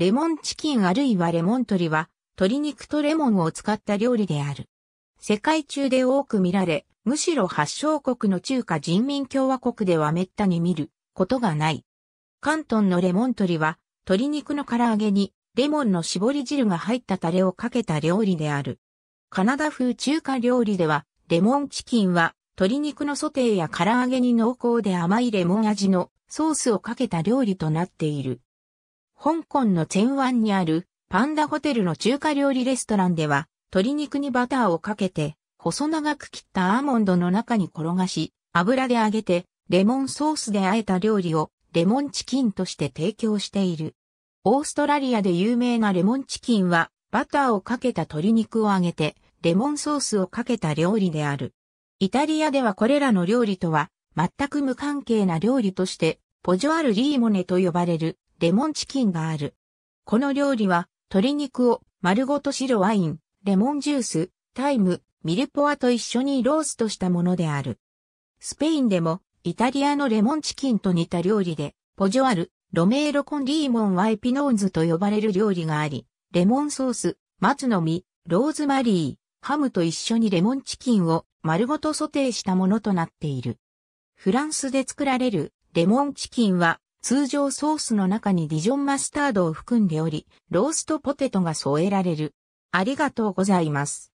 レモンチキンあるいはレモン鶏は、鶏肉とレモンを使った料理である。世界中で多く見られ、むしろ発祥国の中華人民共和国では滅多に見ることがない。関東のレモン鶏は、鶏肉の唐揚げにレモンの絞り汁が入ったタレをかけた料理である。カナダ風中華料理では、レモンチキンは、鶏肉のソテーや唐揚げに濃厚で甘いレモン味のソースをかけた料理となっている。香港のチェンワンにあるパンダホテルの中華料理レストランでは、鶏肉にバターをかけて、細長く切ったアーモンドの中に転がし、油で揚げて、レモンソースで和えた料理をレモンチキンとして提供している。オーストラリアで有名なレモンチキンは、バターをかけた鶏肉を揚げて、レモンソースをかけた料理である。イタリアではこれらの料理とは、全く無関係な料理として、ポジョアルリーモネと呼ばれるレモンチキンがある。この料理は、鶏肉を丸ごと白ワイン、レモンジュース、タイム、ミルポアと一緒にローストしたものである。スペインでも、イタリアのレモンチキンと似た料理で、ポジョアル、ロメーロコンリーモンワイピノーンズと呼ばれる料理があり、レモンソース、松の実、ローズマリー、ハムと一緒にレモンチキンを丸ごとソテーしたものとなっている。フランスで作られるレモンチキンは通常ソースの中にディジョンマスタードを含んでおり、ローストポテトが添えられる。ありがとうございます。